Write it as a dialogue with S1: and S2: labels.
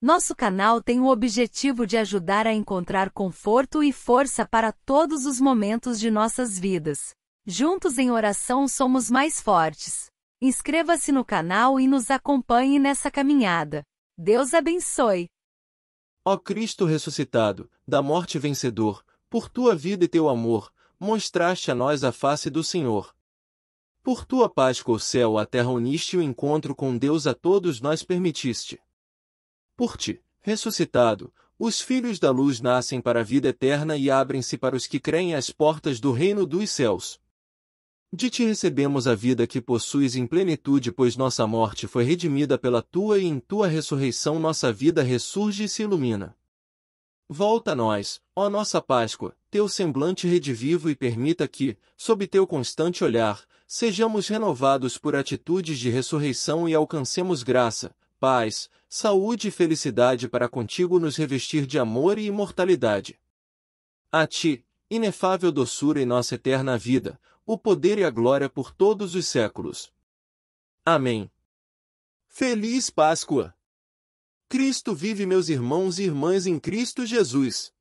S1: Nosso canal tem o objetivo de ajudar a encontrar conforto e força para todos os momentos de nossas vidas. Juntos em oração somos mais fortes. Inscreva-se no canal e nos acompanhe nessa caminhada. Deus abençoe.
S2: Ó Cristo ressuscitado, da morte vencedor, por tua vida e teu amor, mostraste a nós a face do Senhor. Por tua paz com o céu a terra uniste o encontro com Deus a todos nós permitiste. Por ti, ressuscitado, os filhos da luz nascem para a vida eterna e abrem-se para os que creem as portas do reino dos céus. De ti recebemos a vida que possuis em plenitude, pois nossa morte foi redimida pela tua e em tua ressurreição nossa vida ressurge e se ilumina. Volta a nós, ó nossa Páscoa, teu semblante redivivo e permita que, sob teu constante olhar, sejamos renovados por atitudes de ressurreição e alcancemos graça, paz, saúde e felicidade para contigo nos revestir de amor e imortalidade. A ti, inefável doçura e nossa eterna vida, o poder e a glória por todos os séculos. Amém. Feliz Páscoa! Cristo vive, meus irmãos e irmãs em Cristo Jesus.